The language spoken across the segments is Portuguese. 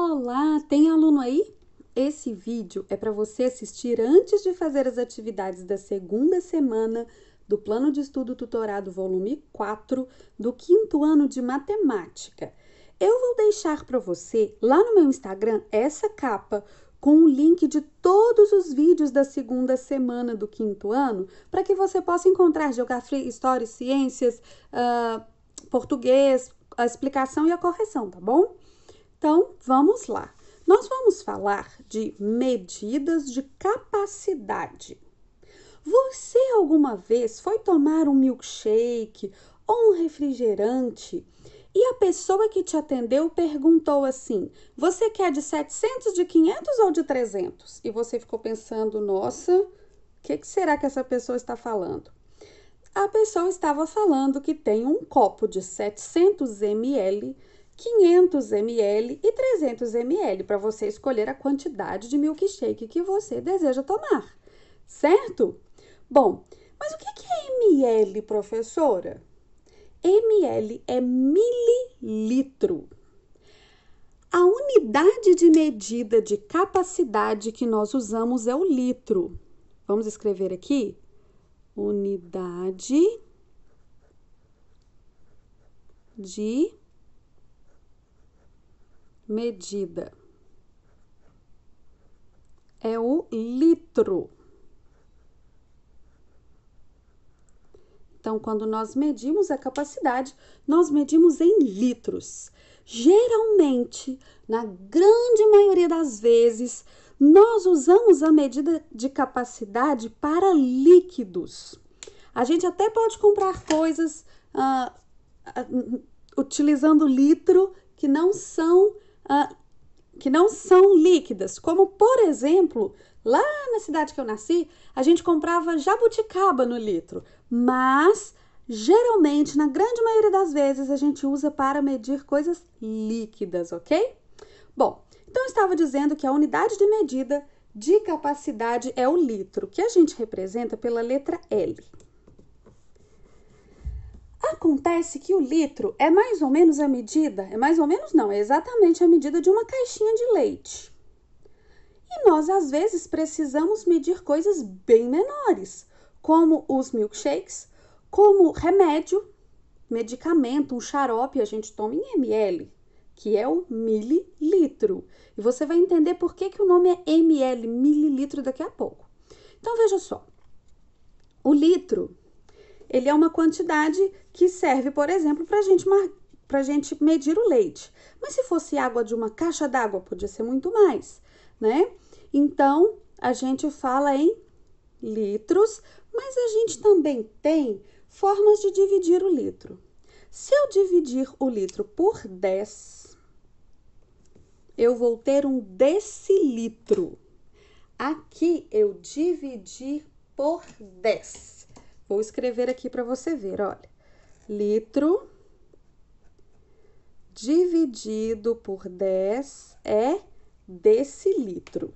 Olá, tem aluno aí? Esse vídeo é para você assistir antes de fazer as atividades da segunda semana do Plano de Estudo Tutorado Volume 4 do quinto ano de Matemática. Eu vou deixar para você lá no meu Instagram essa capa com o link de todos os vídeos da segunda semana do quinto ano para que você possa encontrar geografia, história ciências, uh, português, a explicação e a correção, tá bom? Então, Vamos lá. Nós vamos falar de medidas de capacidade. Você alguma vez foi tomar um milkshake ou um refrigerante e a pessoa que te atendeu perguntou assim: "Você quer de 700, de 500 ou de 300?" E você ficou pensando: "Nossa, o que, que será que essa pessoa está falando?" a pessoa estava falando que tem um copo de 700 ml 500 ml e 300 ml para você escolher a quantidade de milkshake que você deseja tomar, certo? Bom, mas o que é ml, professora? ml é mililitro. A unidade de medida de capacidade que nós usamos é o litro. Vamos escrever aqui? Unidade de medida. É o litro. Então, quando nós medimos a capacidade, nós medimos em litros. Geralmente, na grande maioria das vezes, nós usamos a medida de capacidade para líquidos. A gente até pode comprar coisas uh, uh, utilizando litro que não são ah, que não são líquidas, como por exemplo, lá na cidade que eu nasci, a gente comprava jabuticaba no litro, mas geralmente, na grande maioria das vezes, a gente usa para medir coisas líquidas, ok? Bom, então eu estava dizendo que a unidade de medida de capacidade é o litro, que a gente representa pela letra L. Acontece que o litro é mais ou menos a medida, é mais ou menos não, é exatamente a medida de uma caixinha de leite. E nós às vezes precisamos medir coisas bem menores, como os milkshakes, como remédio, medicamento, um xarope a gente toma em ml, que é o mililitro. E você vai entender por que, que o nome é ml, mililitro, daqui a pouco. Então veja só: o litro ele é uma quantidade que serve, por exemplo, para gente para a gente medir o leite. Mas se fosse água de uma caixa d'água, podia ser muito mais, né? Então, a gente fala em litros, mas a gente também tem formas de dividir o litro. Se eu dividir o litro por 10, eu vou ter um decilitro. Aqui eu dividi por 10. Vou escrever aqui para você ver, olha. Litro dividido por 10 é decilitro.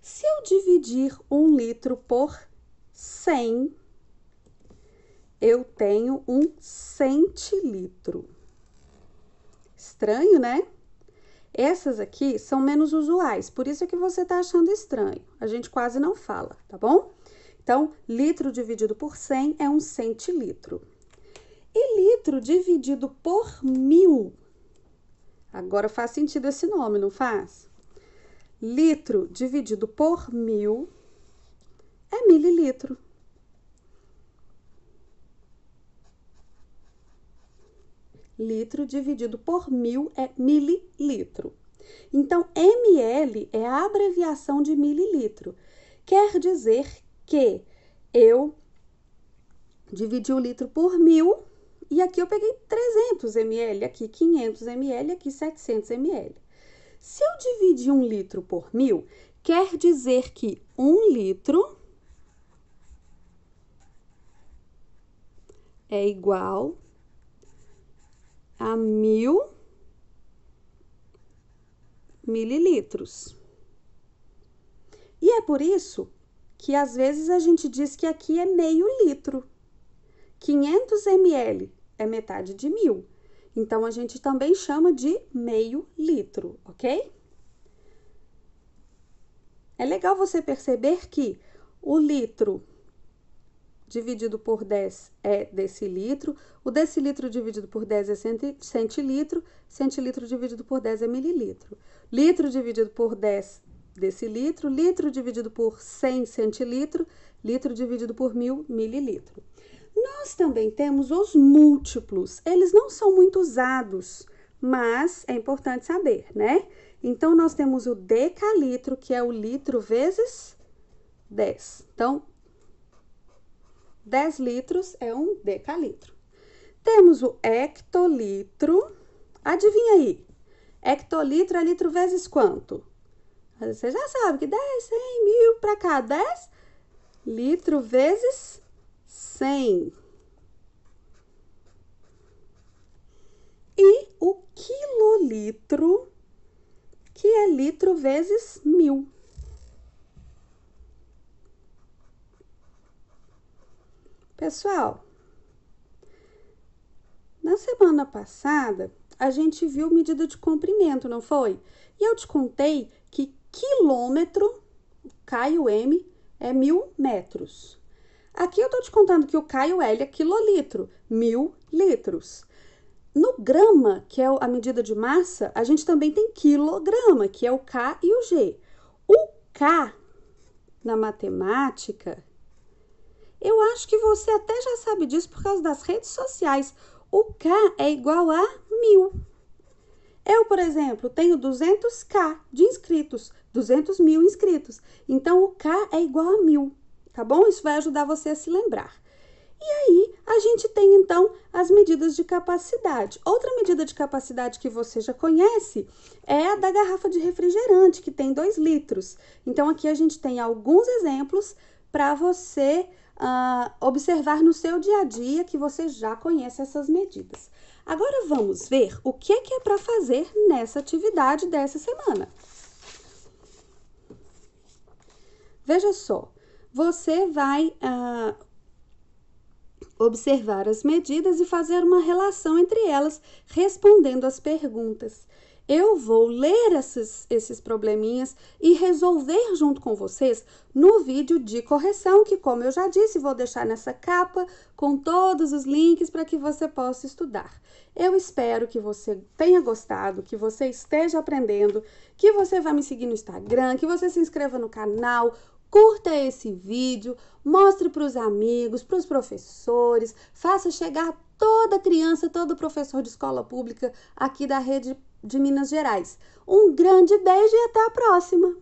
Se eu dividir um litro por 100, eu tenho um centilitro. Estranho, né? Essas aqui são menos usuais, por isso é que você está achando estranho. A gente quase não fala, tá bom? Então, litro dividido por 100 é um centilitro. E litro dividido por mil. Agora faz sentido esse nome, não faz? Litro dividido por mil é mililitro. Litro dividido por mil é mililitro. Então, ml é a abreviação de mililitro. Quer dizer que eu dividi o litro por mil e aqui eu peguei 300 ml, aqui 500 ml, aqui 700 ml. Se eu dividir um litro por mil, quer dizer que um litro é igual a mil mililitros. E é por isso que às vezes a gente diz que aqui é meio litro. 500 ml é metade de mil. Então a gente também chama de meio litro, ok? É legal você perceber que o litro dividido por 10 é decilitro, o decilitro dividido por 10 é centilitro, centilitro dividido por 10 é mililitro. Litro dividido por 10 desse litro, litro dividido por 100 centilitro, litro dividido por mil mililitro. Nós também temos os múltiplos, eles não são muito usados, mas é importante saber, né? Então, nós temos o decalitro, que é o litro vezes 10. Então, 10 litros é um decalitro. Temos o hectolitro. Adivinha aí? Hectolitro é litro vezes quanto? você já sabe que 10, 100, mil para cá. 10 litro vezes 100. E o quilolitro, que é litro vezes mil. Pessoal, na semana passada, a gente viu medida de comprimento, não foi? E eu te contei quilômetro, Caio M, é mil metros. Aqui eu estou te contando que o Caio L é quilolitro, mil litros. No grama, que é a medida de massa, a gente também tem quilograma, que é o K e o G. O K na matemática, eu acho que você até já sabe disso por causa das redes sociais. O K é igual a mil. Eu, por exemplo, tenho 200k de inscritos, 200 mil inscritos. Então, o k é igual a mil, tá bom? Isso vai ajudar você a se lembrar. E aí, a gente tem então as medidas de capacidade. Outra medida de capacidade que você já conhece é a da garrafa de refrigerante, que tem 2 litros. Então, aqui a gente tem alguns exemplos para você uh, observar no seu dia a dia que você já conhece essas medidas. Agora vamos ver o que é, que é para fazer nessa atividade dessa semana. Veja só, você vai ah, observar as medidas e fazer uma relação entre elas, respondendo as perguntas eu vou ler esses, esses probleminhas e resolver junto com vocês no vídeo de correção, que como eu já disse, vou deixar nessa capa com todos os links para que você possa estudar. Eu espero que você tenha gostado, que você esteja aprendendo, que você vá me seguir no Instagram, que você se inscreva no canal, curta esse vídeo, mostre para os amigos, para os professores, faça chegar toda criança, todo professor de escola pública aqui da rede pública de Minas Gerais. Um grande beijo e até a próxima!